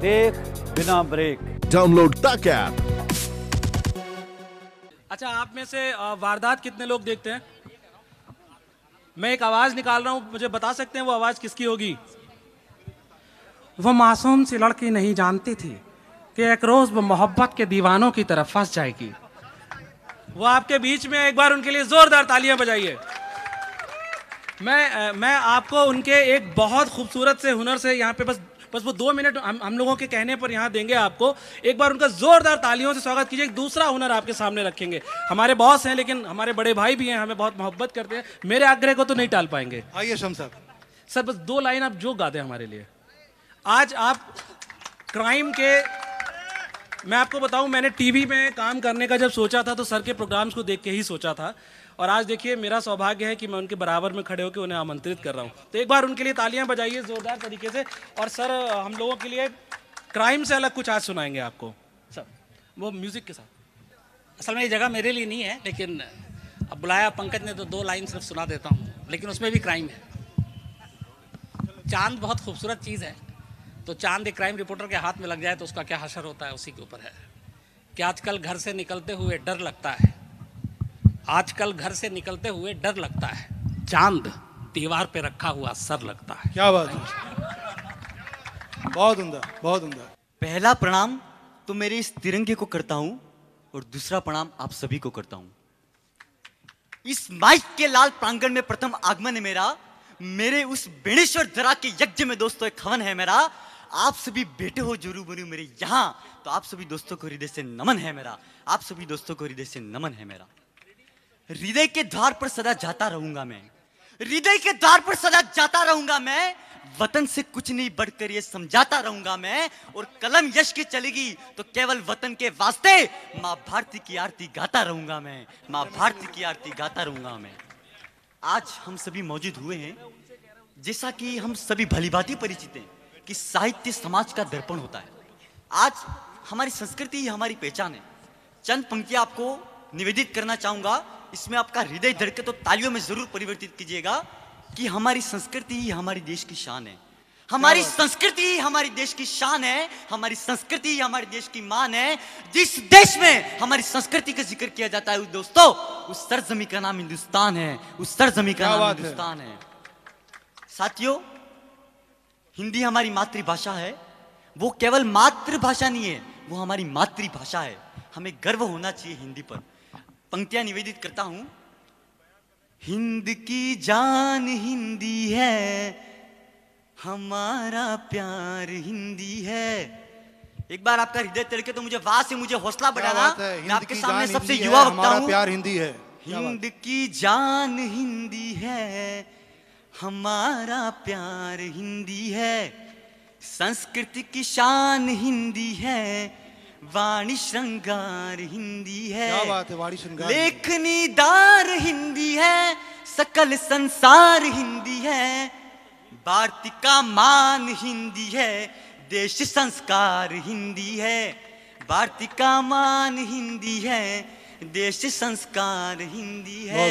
देख बिना break download तक ऐप अच्छा आप में से वारदात कितने लोग देखते हैं मैं एक आवाज निकाल रहा हूं मुझे बता सकते हैं वो आवाज किसकी होगी वो मासूम सी लड़की नहीं जानती थी कि एक रोज वो मोहब्बत के दीवानों की तरफ फंस जाएगी वो आपके बीच में एक बार उनके लिए जोरदार तालियां बजाइए मैं मैं आपको उनके एक बहुत खूबसूरत से हुनर से यहाँ पे बस बस वो दो मिनट हम हम लोगों के कहने पर यहाँ देंगे आपको एक बार उनका जोरदार तालियों से स्वागत कीजिए दूसरा हुनर आपके सामने रखेंगे हमारे बॉस हैं लेकिन हमारे बड़े भाई भी हैं हमें बहुत मोहब्बत करते हैं मेरे आग्रह को तो नहीं टाल पाएंगे आइए शम साहब सर बस दो लाइन आप जो गाते हैं हमारे लिए आज आप क्राइम के मैं आपको बताऊं मैंने टीवी में काम करने का जब सोचा था तो सर के प्रोग्राम्स को देख के ही सोचा था और आज देखिए मेरा सौभाग्य है कि मैं उनके बराबर में खड़े होकर उन्हें आमंत्रित कर रहा हूँ तो एक बार उनके लिए तालियां बजाइए ज़ोरदार तरीके से और सर हम लोगों के लिए क्राइम से अलग कुछ आज सुनाएंगे आपको सर वो म्यूज़िक के साथ असल में ये जगह मेरे लिए नहीं है लेकिन अब बुलाया पंकज ने तो दो लाइन सिर्फ सुना देता हूँ लेकिन उसमें भी क्राइम है चांद बहुत खूबसूरत चीज़ है तो चांद एक क्राइम रिपोर्टर के हाथ में लग जाए तो उसका क्या असर होता है उसी के ऊपर है कि आजकल घर से निकलते हुए डर लगता है आजकल घर से निकलते हुए डर लगता है चांद दीवार पे रखा हुआ सर लगता है क्या बात है बहुत उमदा बहुत उमदा पहला प्रणाम तो मेरे इस तिरंगे को करता हूं और दूसरा प्रणाम आप सभी को करता हूं इस माइक के लाल प्रांगण में प्रथम आगमन है मेरा मेरे उस बेणेश्वर धरा के यज्ञ में दोस्तों एक हवन है मेरा आप सभी बेटे हो जरूर बने मेरे यहाँ तो आप सभी दोस्तों को हृदय से नमन है मेरा आप सभी दोस्तों को हृदय से नमन है मेरा हृदय के द्वार पर सदा जाता रहूंगा मैं हृदय के द्वार पर सदा जाता रहूंगा मैं वतन से कुछ नहीं बढ़कर ये समझाता रहूंगा मैं और कलम यश की चलेगी तो केवल वतन के वास्ते माँ भारती की आरती गाता रहूंगा मैं माँ भारती की आरती गाता रहूंगा मैं आज हम सभी मौजूद हुए हैं जैसा कि हम सभी भली परिचित हैं कि साहित्य समाज का दर्पण होता है आज हमारी संस्कृति ही हमारी पहचान है चंद पंक्तियां आपको निवेदित करना चाहूंगा इसमें आपका हृदय धड़के तो तालियों में जरूर परिवर्तित कीजिएगा कि हमारी संस्कृति ही हमारी देश की शान है हमारी संस्कृति ही हमारे देश की शान है हमारी संस्कृति ही हमारे देश की मान है जिस देश में हमारी संस्कृति का जिक्र किया जाता है दोस्तों उस सरजमी का नाम हिंदुस्तान है उस सरजमी का नाम हिंदुस्तान है। साथियों हिंदी हमारी मातृभाषा है वो केवल मातृभाषा नहीं है वो हमारी मातृभाषा है हमें गर्व होना चाहिए हिंदी पर पंक्तियां निवेदित करता हूं हिंद की जान हिंदी है हमारा प्यार हिंदी है एक बार आपका हृदय तड़के तो मुझे वाह से मुझे हौसला बढ़ाना मैं आपके सामने सबसे युवा वक्ता प्यार हिंदी है हिंद की जान हिंदी है हमारा प्यार हिंदी है संस्कृति की शान हिंदी है वाणी श्रृंगार हिंदी है क्या बात है वाणी श्रृंगार लेखनी दार हिंदी है सकल संसार हिंदी है भारती का मान हिंदी है देश संस्कार हिंदी है भारती का मान हिंदी है देश संस्कार हिंदी है